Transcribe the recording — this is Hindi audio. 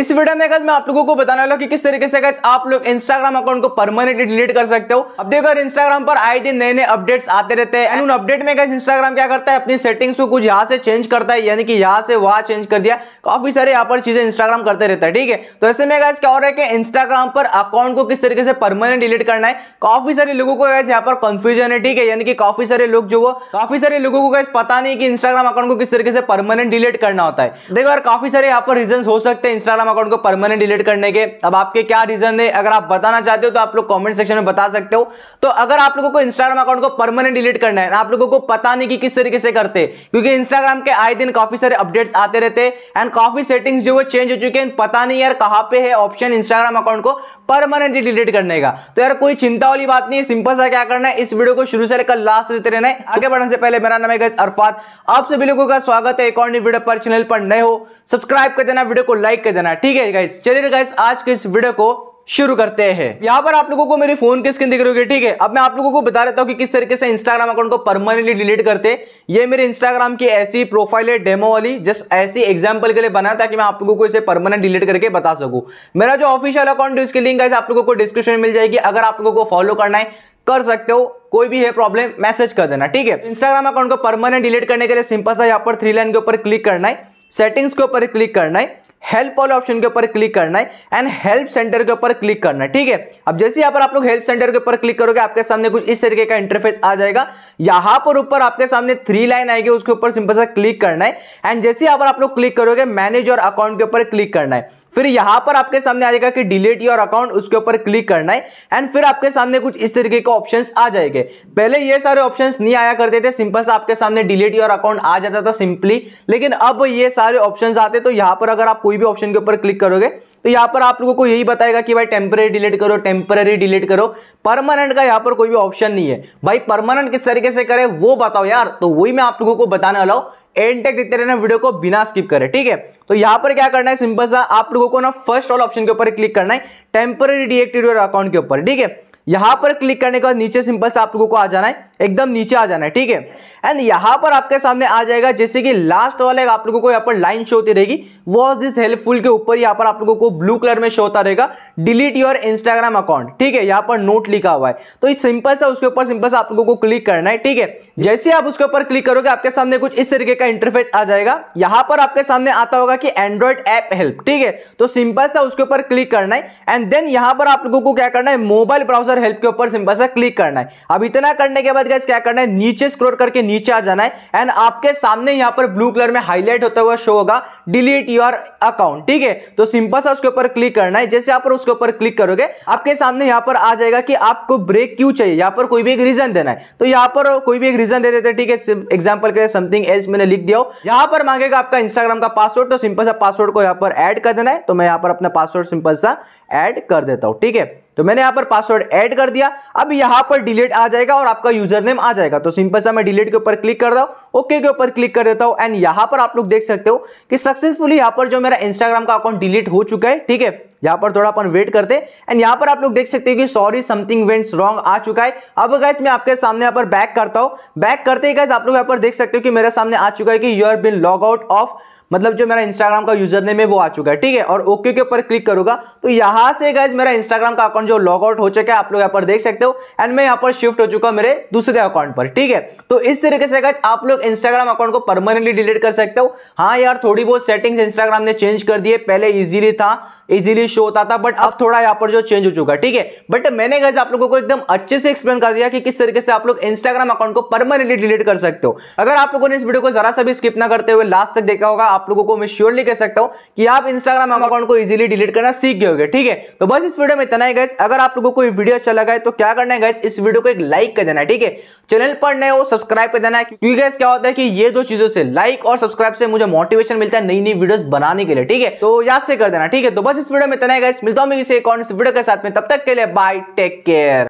इस वीडियो में मैं आप लोगों को बताने वाला कि किस तरीके से गैस आप लोग इंस्टाग्राम अकाउंट को परमानेंटली डिलीट कर सकते हो अब देखो इंस्टाग्राम पर आए दिन नए नए अपडेट्स आते रहते हैं एंड उन अपडेट में गैस इंस्टाग्राम क्या करता है अपनी सेटिंग्स को कुछ यहाँ से चेंज करता है यानी कि यहाँ से वहाँ चेंज कर दिया काफी सारे यहाँ पर चीजें इंस्टाग्राम करते रहता है ठीक है तो ऐसे में गैस क्या हो रहा है कि इंस्टाग्राम पर अकाउंट को किस तरीके से परमानेंट डिलीट करना है काफी सारे लोगों को गैस यहाँ पर कंफ्यूजन है ठीक है यानी कि काफी सारे लोग जो वो काफी सारे लोगों को गैस पता नहीं कि इंस्टाग्राम अकाउंट को किस तरीके से परमानेंट डिलीट करना होता है देखो यार काफी सारे यहाँ पर रीजन हो सकते हैं इंस्टाग्राम इंस्टाग्राम अकाउंट को परमानेंट डिलीट करने के अब आपके क्या रीजन है अगर आप बताना चाहते हो तो आप लोग कमेंट सेक्शन में बता सकते हो तो अगर आप लोगों को इंस्टाग्राम अकाउंट को परमानेंट डिलीट करना है आप लोगों को पता नहीं कि किस तरीके से करते क्योंकि इंस्टाग्राम के आए दिन काफी सारे अपडेट्स आते रहते हैं एंड काफी सेटिंग्स जो है चेंज हो चुके हैं पता नहीं यार कहाँ पे है ऑप्शन इंस्टाग्राम अकाउंट को परमानेंटली डिलीट करने का तो यार कोई चिंता वाली बात नहीं है सिंपल सा क्या करना है इस वीडियो को शुरू से लेकर लास्ट लेते रहना है आगे बढ़ने से पहले मेरा नाम है अरफात आप सभी लोगों का स्वागत है एक और वीडियो पर चैनल पर नए हो सब्सक्राइब कर देना वीडियो को लाइक कर देना है ठीक है गाइस चलिए गाइस आज के इस वीडियो को शुरू करते हैं यहाँ पर आप लोगों को मेरी फोन की स्क्रीन दिख रही होगी ठीक है अब मैं आप लोगों को बता देता हूँ कि किस तरीके से इंस्टाग्राम अकाउंट को परमानेंटली डिलीट करते ये मेरे इंस्टाग्राम की ऐसी प्रोफाइल है डेमो वाली जस्ट ऐसी एग्जांपल के लिए बना ताकि मैं आप लोगों को इसे परमानेंट डिलीट करके बता सकूँ मेरा जो ऑफिशियल अकाउंट है उसकी लिंक है आप लोगों को डिस्क्रिप्शन में मिल जाएगी अगर आप लोगों को फॉलो करना है कर सकते हो कोई भी है प्रॉब्लम मैसेज कर देना ठीक है इंस्टाग्राम अकाउंट को परमानेंट डिलीट करने के लिए सिंपल सा यहाँ पर थ्री लाइन के ऊपर क्लिक करना है सेटिंग्स के ऊपर क्लिक करना है हेल्प वाले ऑप्शन के ऊपर क्लिक करना है एंड हेल्प सेंटर के ऊपर क्लिक करना है ठीक है अब जैसे यहाँ पर आप लोग हेल्प सेंटर के ऊपर क्लिक करोगे आपके सामने कुछ इस तरीके का इंटरफेस आ जाएगा यहां पर ऊपर आपके सामने थ्री लाइन आएगी उसके ऊपर सिंपल सा क्लिक करना है एंड जैसे यहाँ पर आप लोग क्लिक करोगे मैनेज और अकाउंट के ऊपर क्लिक करना है फिर यहां पर आपके सामने आ जाएगा कि डिलीट योर अकाउंट उसके ऊपर क्लिक करना है एंड फिर आपके सामने कुछ इस तरीके के ऑप्शन आ जाएंगे पहले ये सारे ऑप्शन नहीं आया करते थे सिंपल से आपके सामने डिलीट योर अकाउंट आ जाता था सिंपली लेकिन अब ये सारे ऑप्शन आते तो यहां पर अगर आप कोई भी ऑप्शन के ऊपर क्लिक करोगे तो यहां पर आप लोगों को यही बताएगा कि भाई टेम्पररी डिलीट करो टेम्पररी डिलीट करो परमानेंट का यहाँ पर कोई भी ऑप्शन नहीं है भाई परमानेंट किस तरीके से करे वो बताओ यार तो वही मैं आप लोगों को बताने वाला हूँ एंड तक देखते रहना वीडियो को बिना स्किप करे ठीक है तो यहां पर क्या करना है सिंपल सा आप लोगों को ना फर्स्ट ऑल ऑप्शन के ऊपर क्लिक करना है टेम्पररी डीएक्टिव अकाउंट के ऊपर ठीक है यहां पर क्लिक करने के बाद नीचे सिंपल से आप लोगों को आ जाना है एकदम नीचे आ जाना है ठीक है एंड यहां पर आपके सामने आ जाएगा जैसे कि लास्ट वाले आप लोगों को यहाँ पर लाइन शो होती रहेगी वॉज दिस हेल्पफुल के ऊपर यहाँ पर आप लोगों को ब्लू कलर में शो होता रहेगा डिलीट योर इंस्टाग्राम अकाउंट ठीक है यहाँ पर नोट लिखा हुआ है तो सिंपल सा उसके ऊपर सिंपल से आप लोगों को क्लिक करना है ठीक है जैसे आप उसके ऊपर क्लिक करोगे आपके सामने कुछ इस तरीके का इंटरफेस आ जाएगा यहां पर आपके सामने आता होगा कि एंड्रॉइड ऐप हेल्प ठीक है तो सिंपल सा उसके ऊपर क्लिक करना है एंड देन यहां पर आप लोगों को क्या करना है मोबाइल ब्राउजर और हेल्प के ऊपर सिंपल सा क्लिक करना है अब इतना करने के बाद गैस क्या करना है नीचे स्क्रोल करके नीचे आ जाना है एंड आपके सामने यहाँ पर ब्लू कलर में हाईलाइट होता हुआ शो होगा डिलीट योर अकाउंट ठीक है तो सिंपल सा उसके ऊपर क्लिक करना है जैसे आप उसके ऊपर क्लिक करोगे आपके सामने यहाँ पर आ जाएगा कि आपको ब्रेक क्यों चाहिए यहाँ पर कोई भी एक रीजन देना है तो यहाँ पर कोई भी एक रीजन दे देते ठीक है एग्जाम्पल के समथिंग एल्स मैंने लिख दिया हो यहाँ पर मांगेगा आपका इंस्टाग्राम का पासवर्ड तो सिंपल सा पासवर्ड को यहाँ पर एड कर देना है तो मैं यहाँ पर अपना पासवर्ड सिंपल सा एड कर देता हूँ ठीक है तो मैंने यहां पर पासवर्ड ऐड कर दिया अब यहां पर डिलीट आ जाएगा और आपका यूजर नेम आ जाएगा तो सिंपल सा मैं डिलीट के ऊपर क्लिक कर रहा हूं ओके के ऊपर क्लिक कर देता हूं एंड यहां पर आप लोग देख सकते हो कि सक्सेसफुली यहां पर जो मेरा इंस्टाग्राम का अकाउंट डिलीट हो चुका है ठीक है यहाँ पर थोड़ा अपन वेट करते हैं एंड यहाँ पर आप लोग देख सकते हो कि सॉरी समथिंग वेंट्स रॉन्ग आ चुका है अब गैस मैं आपके सामने यहाँ पर बैक करता हूँ बैक करते ही गैस आप लोग यहाँ पर देख सकते हो कि मेरे सामने आ चुका है कि you are been log out of मतलब जो मेरा इंस्टाग्राम का यूजर नेम है वो आ चुका है ठीक है और ओके के ऊपर क्लिक करूंगा तो यहाँ से गैज मेरा इंस्टाग्राम का अकाउंट जो लॉग आउट हो चुका है आप लोग यहाँ पर देख सकते हो एंड मैं यहाँ पर शिफ्ट हो चुका हूँ मेरे दूसरे अकाउंट पर ठीक है तो इस तरीके से गैज आप लोग इंस्टाग्राम अकाउंट को परमानेंटली डिलीट कर सकते हो हाँ यार थोड़ी बहुत सेटिंग्स इंस्टाग्राम ने चेंज कर दिए पहले ईजिली था इजीली शो होता था बट अब थोड़ा यहाँ पर जो चेंज हो चुका है ठीक है बट मैंने गैस आप लोगों को एकदम अच्छे से एक्सप्लेन कर दिया कि किस तरीके से आप लोग इंस्टाग्राम अकाउंट को परमानेंटली डिलीट कर सकते हो अगर आप लोगों ने इस वीडियो को जरा सा भी स्किप ना करते हुए लास्ट तक देखा होगा आप लोगों को मैं श्योरली कह सकता हूँ कि आप इंस्टाग्राम अकाउंट को इजिली डिलीट करना सीख गए होगे ठीक है तो बस इस वीडियो में इतना ही गैस अगर आप लोगों को वीडियो अच्छा लगा है तो क्या करना है गैस इस वीडियो को एक लाइक कर देना ठीक है चैनल पर नए हो सब्सक्राइब कर देना क्योंकि गैस क्या होता है कि ये दो चीजों से लाइक और सब्सक्राइब से मुझे मोटिवेशन मिलता है नई नई वीडियोस बनाने के लिए ठीक है तो याद से कर देना ठीक है तो बस इस वीडियो में इतना गैस मिलता हूँ मैं इसे एक और वीडियो के साथ में तब तक के लिए बाय टेक केयर